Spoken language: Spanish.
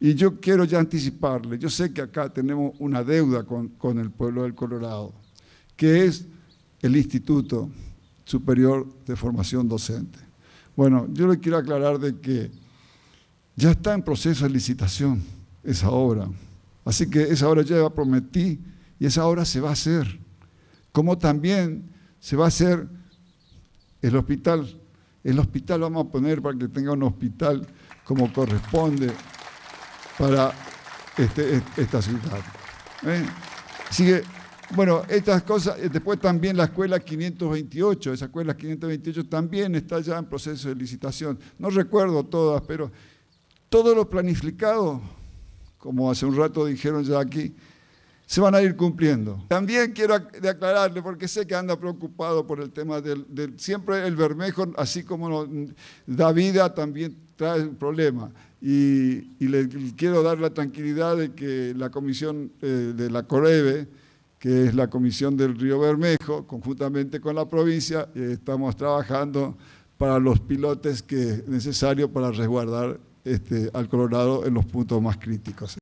Y yo quiero ya anticiparle, yo sé que acá tenemos una deuda con, el pueblo del Colorado, que es el Instituto Superior de Formación Docente. Bueno, yo le quiero aclarar de que ya está en proceso de licitación esa obra. Así que esa obra ya la prometí y esa obra se va a hacer. Como también se va a hacer el hospital. El hospital vamos a poner para que tenga un hospital como corresponde para este, esta ciudad. ¿Eh? Así que, bueno, estas cosas, eh, después también la escuela 528, esa escuela 528 también está ya en proceso de licitación. No recuerdo todas, pero todos los planificados, como hace un rato dijeron ya aquí, se van a ir cumpliendo. También quiero aclararle, porque sé que anda preocupado por el tema del, del siempre el Bermejo, así como mm, da vida, también trae un problema. Y, le quiero dar la tranquilidad de que la comisión eh, de la COREVE, que es la comisión del Río Bermejo, conjuntamente con la provincia, eh, estamos trabajando para los pilotes que es necesario para resguardar este, al Colorado en los puntos más críticos.